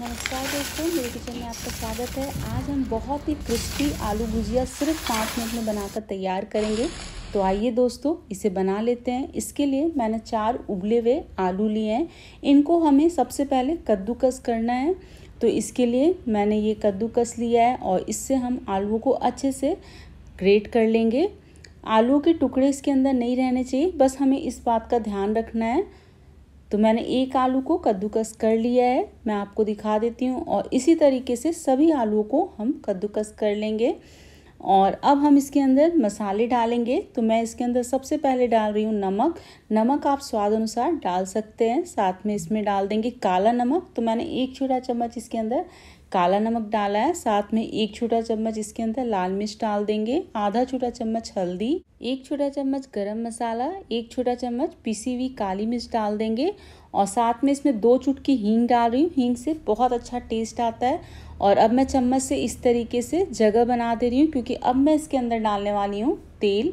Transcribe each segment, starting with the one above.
नमस्कार दोस्तों मेरे किचन में आपका स्वागत है आज हम बहुत ही क्रिस्पी आलू भुजिया सिर्फ पाँच मिनट में बनाकर तैयार करेंगे तो आइए दोस्तों इसे बना लेते हैं इसके लिए मैंने चार उबले हुए आलू लिए हैं इनको हमें सबसे पहले कद्दूकस करना है तो इसके लिए मैंने ये कद्दूकस लिया है और इससे हम आलुओं को अच्छे से ग्रेट कर लेंगे आलू के टुकड़े इसके अंदर नहीं रहने चाहिए बस हमें इस बात का ध्यान रखना है तो मैंने एक आलू को कद्दूकस कर लिया है मैं आपको दिखा देती हूँ और इसी तरीके से सभी आलूओं को हम कद्दूकस कर लेंगे और अब हम इसके अंदर मसाले डालेंगे तो मैं इसके अंदर सबसे पहले डाल रही हूँ नमक नमक आप स्वाद अनुसार डाल सकते हैं साथ में इसमें डाल देंगे काला नमक तो मैंने एक छोटा चम्मच इसके अंदर काला नमक डाला है साथ में एक छोटा चम्मच इसके अंदर लाल मिर्च डाल देंगे आधा छोटा चम्मच हल्दी एक छोटा चम्मच गरम मसाला एक छोटा चम्मच पिसी हुई काली मिर्च डाल देंगे और साथ में इसमें दो चुटकी हींग डाल रही हूँ हींग से बहुत अच्छा टेस्ट आता है और अब मैं चम्मच से इस तरीके से जगह बना दे रही हूँ क्योंकि अब मैं इसके अंदर डालने वाली हूँ तेल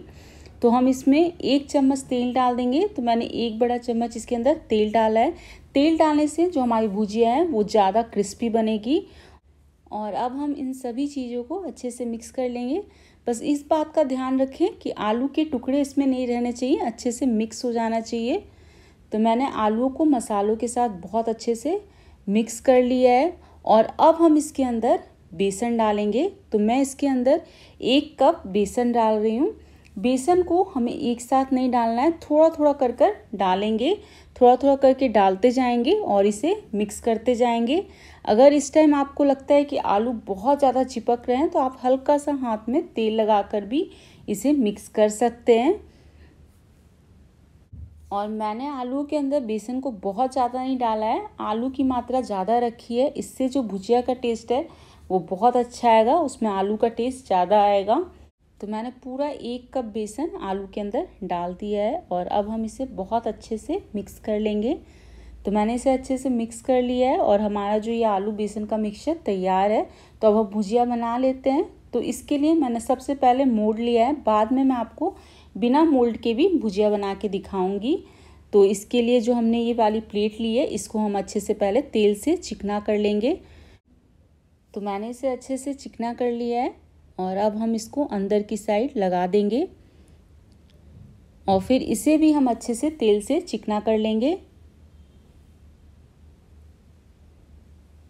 तो हम इसमें एक चम्मच तेल डाल देंगे तो मैंने एक बड़ा चम्मच इसके अंदर तेल डाला है तेल डालने से जो हमारी भुजिया है वो ज़्यादा क्रिस्पी बनेगी और अब हम इन सभी चीज़ों को अच्छे से मिक्स कर लेंगे बस इस बात का ध्यान रखें कि आलू के टुकड़े इसमें नहीं रहने चाहिए अच्छे से मिक्स हो जाना चाहिए तो मैंने आलू को मसालों के साथ बहुत अच्छे से मिक्स कर लिया है और अब हम इसके अंदर बेसन डालेंगे तो मैं इसके अंदर एक कप बेसन डाल रही हूँ बेसन को हमें एक साथ नहीं डालना है थोड़ा थोड़ा कर कर डालेंगे थोड़ा थोड़ा करके डालते जाएंगे और इसे मिक्स करते जाएंगे अगर इस टाइम आपको लगता है कि आलू बहुत ज़्यादा चिपक रहे हैं तो आप हल्का सा हाथ में तेल लगा कर भी इसे मिक्स कर सकते हैं और मैंने आलू के अंदर बेसन को बहुत ज़्यादा नहीं डाला है आलू की मात्रा ज़्यादा रखी है इससे जो भुजिया का टेस्ट है वो बहुत अच्छा आएगा उसमें आलू का टेस्ट ज़्यादा आएगा तो मैंने पूरा एक कप बेसन आलू के अंदर डाल दिया है और अब हम इसे बहुत अच्छे से मिक्स कर लेंगे तो मैंने इसे अच्छे से मिक्स कर लिया है और हमारा जो ये आलू बेसन का मिक्सचर तैयार है तो अब हम भुजिया बना लेते हैं तो इसके लिए मैंने सबसे पहले मोड़ लिया है बाद में मैं आपको बिना मोल्ड के भी भुजिया बना के दिखाऊंगी तो इसके लिए जो हमने ये वाली प्लेट ली है इसको हम अच्छे से पहले तेल से चिकना कर लेंगे तो मैंने इसे अच्छे से चिकना कर लिया है और अब हम इसको अंदर की साइड लगा देंगे और फिर इसे भी हम अच्छे से तेल से चिकना कर लेंगे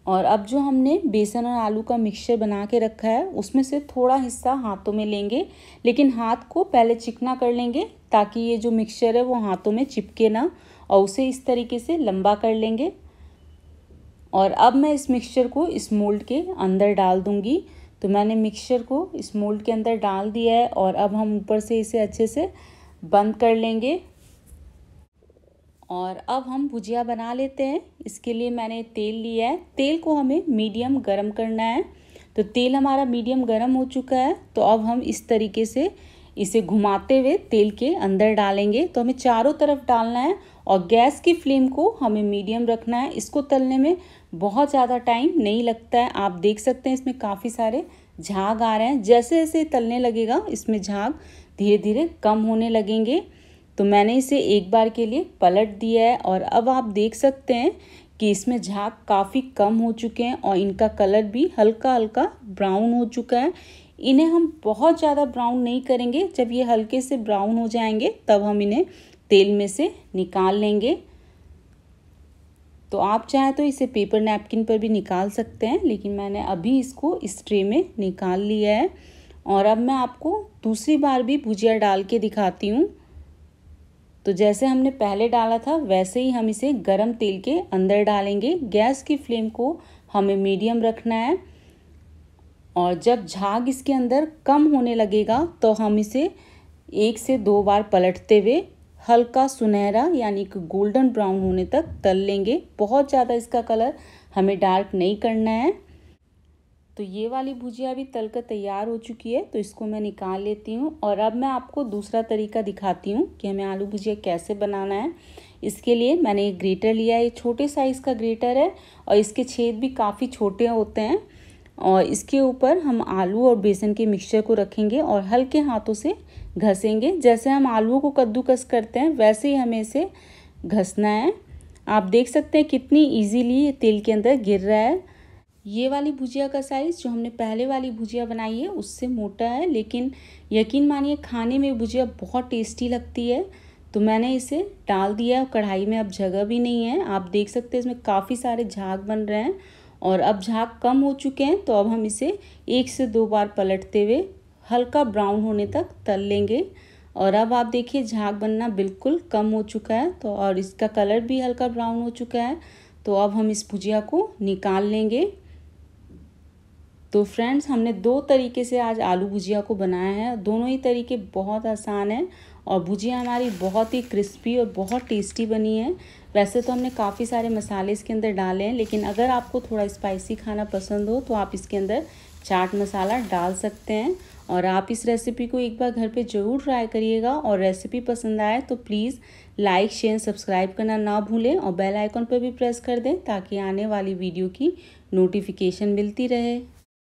और अब जो हमने बेसन और आलू का मिक्सचर बना के रखा है उसमें से थोड़ा हिस्सा हाथों में लेंगे लेकिन हाथ को पहले चिकना कर लेंगे ताकि ये जो मिक्सचर है वो हाथों में चिपके ना और उसे इस तरीके से लंबा कर लेंगे और अब मैं इस मिक्सचर को इस मोल्ड के अंदर डाल दूँगी तो मैंने मिक्सचर को इस मोल्ड के अंदर डाल दिया है और अब हम ऊपर से इसे अच्छे से बंद कर लेंगे और अब हम भुजिया बना लेते हैं इसके लिए मैंने तेल लिया है तेल को हमें मीडियम गरम करना है तो तेल हमारा मीडियम गरम हो चुका है तो अब हम इस तरीके से इसे घुमाते हुए तेल के अंदर डालेंगे तो हमें चारों तरफ डालना है और गैस की फ्लेम को हमें मीडियम रखना है इसको तलने में बहुत ज़्यादा टाइम नहीं लगता है आप देख सकते हैं इसमें काफ़ी सारे झाग आ रहे हैं जैसे जैसे तलने लगेगा इसमें झाग धीरे धीरे कम होने लगेंगे तो मैंने इसे एक बार के लिए पलट दिया है और अब आप देख सकते हैं कि इसमें झाग काफ़ी कम हो चुके हैं और इनका कलर भी हल्का हल्का ब्राउन हो चुका है इन्हें हम बहुत ज़्यादा ब्राउन नहीं करेंगे जब ये हल्के से ब्राउन हो जाएंगे तब हम इन्हें तेल में से निकाल लेंगे तो आप चाहें तो इसे पेपर नैपकिन पर भी निकाल सकते हैं लेकिन मैंने अभी इसको इस ट्रे में निकाल लिया है और अब मैं आपको दूसरी बार भी भुजिया डाल के दिखाती हूँ तो जैसे हमने पहले डाला था वैसे ही हम इसे गरम तेल के अंदर डालेंगे गैस की फ्लेम को हमें मीडियम रखना है और जब झाग इसके अंदर कम होने लगेगा तो हम इसे एक से दो बार पलटते हुए हल्का सुनहरा यानी कि गोल्डन ब्राउन होने तक तल लेंगे बहुत ज़्यादा इसका कलर हमें डार्क नहीं करना है तो ये वाली भुजिया भी तल कर तैयार हो चुकी है तो इसको मैं निकाल लेती हूँ और अब मैं आपको दूसरा तरीका दिखाती हूँ कि हमें आलू भुजिया कैसे बनाना है इसके लिए मैंने एक ग्रेटर लिया है ये छोटे साइज़ का ग्रेटर है और इसके छेद भी काफ़ी छोटे होते हैं और इसके ऊपर हम आलू और बेसन के मिक्सचर को रखेंगे और हल्के हाथों से घसेंगे जैसे हम आलुओं को कद्दूकस करते हैं वैसे ही हमें इसे घसना है आप देख सकते हैं कितनी इजीली ये तेल के अंदर गिर रहा है ये वाली भुजिया का साइज़ जो हमने पहले वाली भुजिया बनाई है उससे मोटा है लेकिन यकीन मानिए खाने में भुजिया बहुत टेस्टी लगती है तो मैंने इसे डाल दिया कढ़ाई में अब जगह भी नहीं है आप देख सकते हैं इसमें काफ़ी सारे झाग बन रहे हैं और अब झाग कम हो चुके हैं तो अब हम इसे एक से दो बार पलटते हुए हल्का ब्राउन होने तक तल लेंगे और अब आप देखिए झाग बनना बिल्कुल कम हो चुका है तो और इसका कलर भी हल्का ब्राउन हो चुका है तो अब हम इस भुजिया को निकाल लेंगे तो फ्रेंड्स हमने दो तरीके से आज आलू भुजिया को बनाया है दोनों ही तरीके बहुत आसान हैं और भुजिया हमारी बहुत ही क्रिस्पी और बहुत टेस्टी बनी है वैसे तो हमने काफ़ी सारे मसाले इसके अंदर डाले हैं लेकिन अगर आपको थोड़ा स्पाइसी खाना पसंद हो तो आप इसके अंदर चाट मसाला डाल सकते हैं और आप इस रेसिपी को एक बार घर पे ज़रूर ट्राई करिएगा और रेसिपी पसंद आए तो प्लीज़ लाइक शेयर सब्सक्राइब करना ना भूलें और बेल आइकन पर भी प्रेस कर दें ताकि आने वाली वीडियो की नोटिफिकेशन मिलती रहे